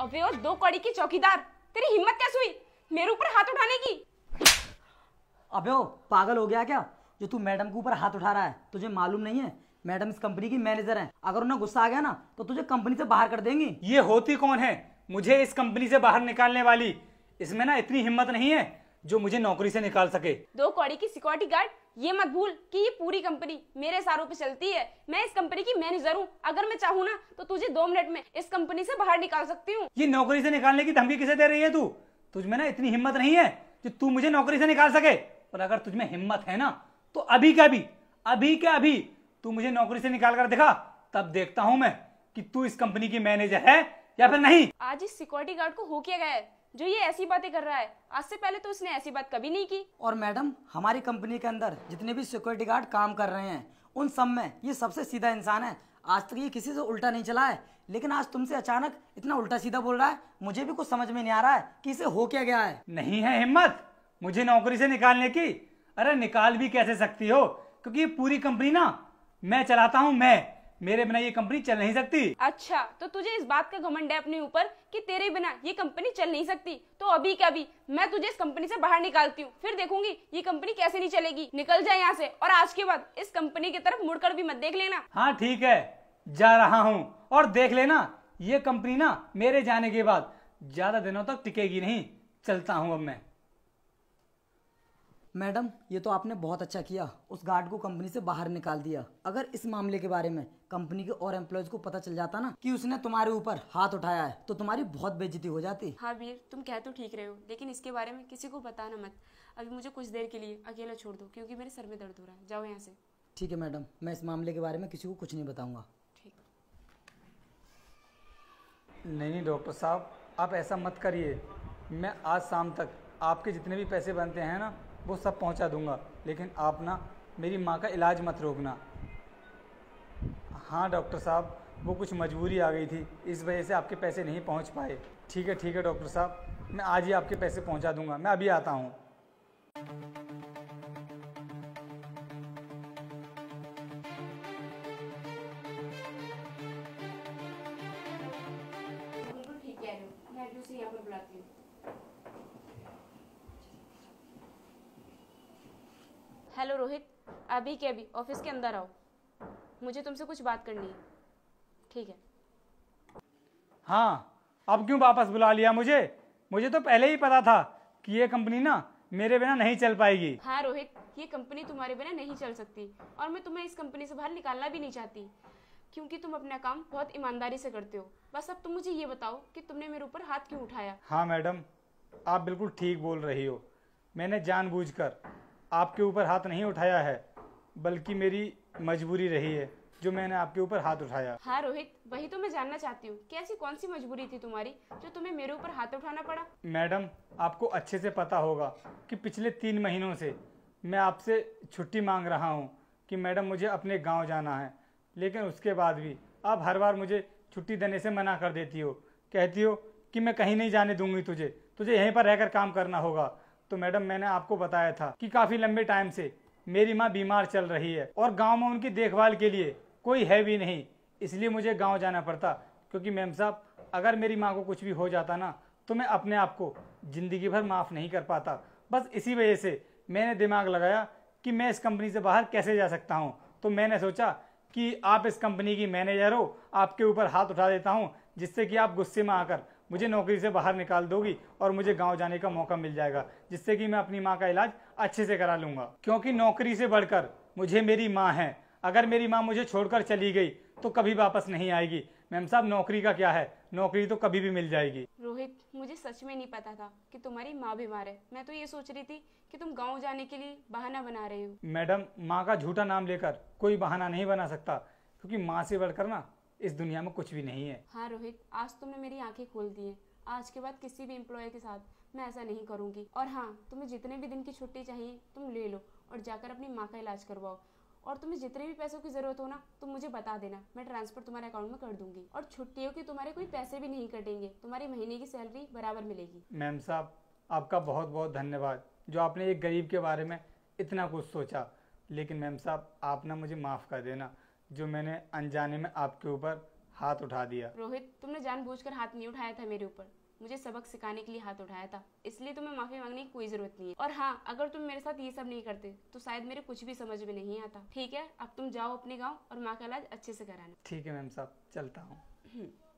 अबे वो दो कड़ी की चौकीदार तेरी हिम्मत कैसे हुई मेरे ऊपर हाथ उठाने की अबे ओ पागल हो गया क्या जो तू मैडम के ऊपर हाथ उठा रहा है तुझे मालूम नहीं है मैडम इस कंपनी की मैनेजर है अगर उन्हें गुस्सा आ गया ना तो तुझे कंपनी से बाहर कर देंगी ये होती कौन है मुझे इस कंपनी से बाहर निकालने वाली इसमें ना इतनी हिम्मत नहीं है जो मुझे नौकरी से निकाल सके दो कौड़ी की सिक्योरिटी गार्ड ये मत भूल कि ये पूरी कंपनी मेरे सारों पे चलती है मैं इस कंपनी की मैनेजर हूँ अगर मैं चाहूँ ना तो तुझे दो मिनट में इस कंपनी से बाहर निकाल सकती हूँ ये नौकरी से निकालने की धमकी किसे दे रही है तू तुझ में ना इतनी हिम्मत नहीं है कि तू मुझे नौकरी से निकाल सके पर अगर तुझ में हिम्मत है ना तो अभी के अभी अभी के अभी तू मुझे नौकरी से निकाल कर दिखा तब देखता हूँ मैं कि तू इस कंपनी की मैनेजर है या फिर नहीं आज इस सिक्योरिटी गार्ड को हो क्या गया है जो ये ऐसी बातें कर रहा है आज से पहले तो उसने ऐसी बात कभी नहीं की और मैडम हमारी कंपनी के अंदर जितने भी सिक्योरिटी गार्ड काम कर रहे हैं उन सब में ये सबसे सीधा इंसान है आज तक ये किसी से उल्टा नहीं चला है लेकिन आज तुमसे अचानक इतना उल्टा सीधा बोल रहा है मुझे भी कुछ समझ में नहीं आ रहा है कि इसे हो क्या गया है नहीं है हिम्मत मुझे नौकरी से निकालने की अरे निकाल भी कैसे सकती हो क्योंकि पूरी कंपनी ना मैं चलाता हूँ मैं मेरे बिना ये कंपनी चल नहीं सकती अच्छा तो तुझे इस बात का घमंड है अपने ऊपर कि तेरे बिना ये कंपनी चल नहीं सकती तो अभी क्या अभी मैं तुझे इस कंपनी से बाहर निकालती हूँ फिर देखूंगी ये कंपनी कैसे नहीं चलेगी निकल जाए यहाँ से और आज के बाद इस कंपनी की तरफ मुड़कर भी मत देख लेना हाँ ठीक है जा रहा हूँ और देख लेना ये कंपनी ना मेरे जाने के बाद ज्यादा दिनों तक टिकेगी नहीं चलता हूँ अब मैं मैडम ये तो आपने बहुत अच्छा किया उस गार्ड को कंपनी से बाहर निकाल दिया अगर इस मामले के बारे में कंपनी के और एम्प्लॉयज को पता चल जाता ना कि उसने तुम्हारे ऊपर हाथ उठाया है तो तुम्हारी बहुत बेजती हो जाती हाँ वीर तुम कह तो ठीक रहे हो लेकिन इसके बारे में किसी को बताना मत अभी मुझे कुछ देर के लिए अकेला छोड़ दो क्योंकि मेरे सर में दर्द हो रहा है जाओ यहाँ से ठीक है मैडम मैं इस मामले के बारे में किसी को कुछ नहीं बताऊंगा ठीक नहीं नहीं डॉक्टर साहब आप ऐसा मत करिए मैं आज शाम तक आपके जितने भी पैसे बनते हैं ना वो सब पहुंचा दूंगा लेकिन आप ना मेरी माँ का इलाज मत रोकना हाँ डॉक्टर साहब वो कुछ मजबूरी आ गई थी इस वजह से आपके पैसे नहीं पहुंच पाए ठीक है ठीक है डॉक्टर साहब मैं आज ही आपके पैसे पहुंचा दूंगा मैं अभी आता हूँ ठीक है मैं बुलाती हूँ हेलो रोहित अभी के अभी ऑफिस के अंदर आओ मुझे तुमसे कुछ बात करनी है ठीक है हाँ अब क्यों वापस बुला लिया मुझे मुझे तो पहले ही पता था कि ये कंपनी ना मेरे बिना नहीं चल पाएगी हाँ रोहित ये कंपनी तुम्हारे बिना नहीं चल सकती और मैं तुम्हें इस कंपनी से बाहर निकालना भी नहीं चाहती क्योंकि तुम अपना काम बहुत ईमानदारी से करते हो बस अब तुम मुझे ये बताओ कि तुमने मेरे ऊपर हाथ क्यों उठाया हाँ मैडम आप बिल्कुल ठीक बोल रही हो मैंने जानबूझकर आपके ऊपर हाथ नहीं उठाया है बल्कि मेरी मजबूरी रही है जो मैंने आपके ऊपर हाथ उठाया हाँ रोहित वही तो मैं जानना चाहती हूँ कैसी कौन सी मजबूरी थी तुम्हारी जो तुम्हें मेरे ऊपर हाथ उठाना पड़ा मैडम आपको अच्छे से पता होगा कि पिछले तीन महीनों से मैं आपसे छुट्टी मांग रहा हूँ कि मैडम मुझे अपने गाँव जाना है लेकिन उसके बाद भी आप हर बार मुझे छुट्टी देने से मना कर देती हो कहती हो कि मैं कहीं नहीं जाने दूंगी तुझे तुझे यहीं पर रहकर काम करना होगा तो मैडम मैंने आपको बताया था कि काफी लंबे टाइम से मेरी माँ बीमार चल रही है और गाँव में उनकी देखभाल के लिए कोई है भी नहीं इसलिए मुझे गाँव जाना पड़ता क्योंकि मैम साहब अगर मेरी माँ को कुछ भी हो जाता ना तो मैं अपने आप को ज़िंदगी भर माफ़ नहीं कर पाता बस इसी वजह से मैंने दिमाग लगाया कि मैं इस कंपनी से बाहर कैसे जा सकता हूँ तो मैंने सोचा कि आप इस कंपनी की मैनेजर हो आपके ऊपर हाथ उठा देता हूँ जिससे कि आप गुस्से में आकर मुझे नौकरी से बाहर निकाल दोगी और मुझे गांव जाने का मौका मिल जाएगा जिससे कि मैं अपनी माँ का इलाज अच्छे से करा लूंगा क्योंकि नौकरी से बढ़कर मुझे मेरी माँ है अगर मेरी माँ मुझे छोड़कर चली गई तो कभी वापस नहीं आएगी मैम साहब नौकरी का क्या है नौकरी तो कभी भी मिल जाएगी रोहित मुझे सच में नहीं पता था कि तुम्हारी माँ बीमार है मैं तो ये सोच रही थी कि तुम गांव जाने के लिए बहाना बना रहे हो मैडम माँ का झूठा नाम लेकर कोई बहाना नहीं बना सकता क्योंकि माँ से बढ़कर ना इस दुनिया में कुछ भी नहीं है हाँ रोहित आज तुमने मेरी आंखें खोल दी है आज के बाद किसी भी एम्प्लॉय के साथ मैं ऐसा नहीं करूँगी और हाँ तुम्हें जितने भी दिन की छुट्टी चाहिए तुम ले लो और जाकर अपनी माँ का इलाज करवाओ और तुम्हें जितने भी पैसों की ज़रूरत हो ना तुम मुझे बता देना मैं ट्रांसफर तुम्हारे अकाउंट में कर दूंगी और छुट्टियों के तुम्हारे कोई पैसे भी नहीं कटेंगे तुम्हारी महीने की सैलरी बराबर मिलेगी मैम साहब आपका बहुत बहुत धन्यवाद जो आपने एक गरीब के बारे में इतना कुछ सोचा लेकिन मैम साहब आप ना मुझे माफ़ कर देना जो मैंने अनजाने में आपके ऊपर हाथ उठा दिया रोहित तुमने जानबूझकर हाथ नहीं उठाया था मेरे ऊपर मुझे सबक सिखाने के लिए हाथ उठाया था इसलिए तुम्हें माफी मांगने की कोई जरूरत नहीं है और हाँ अगर तुम मेरे साथ ये सब नहीं करते तो शायद मेरे कुछ भी समझ में नहीं आता ठीक है अब तुम जाओ अपने गाँव और माँ का इलाज अच्छे से कराना ठीक है मैम साहब चलता हूँ हम्म।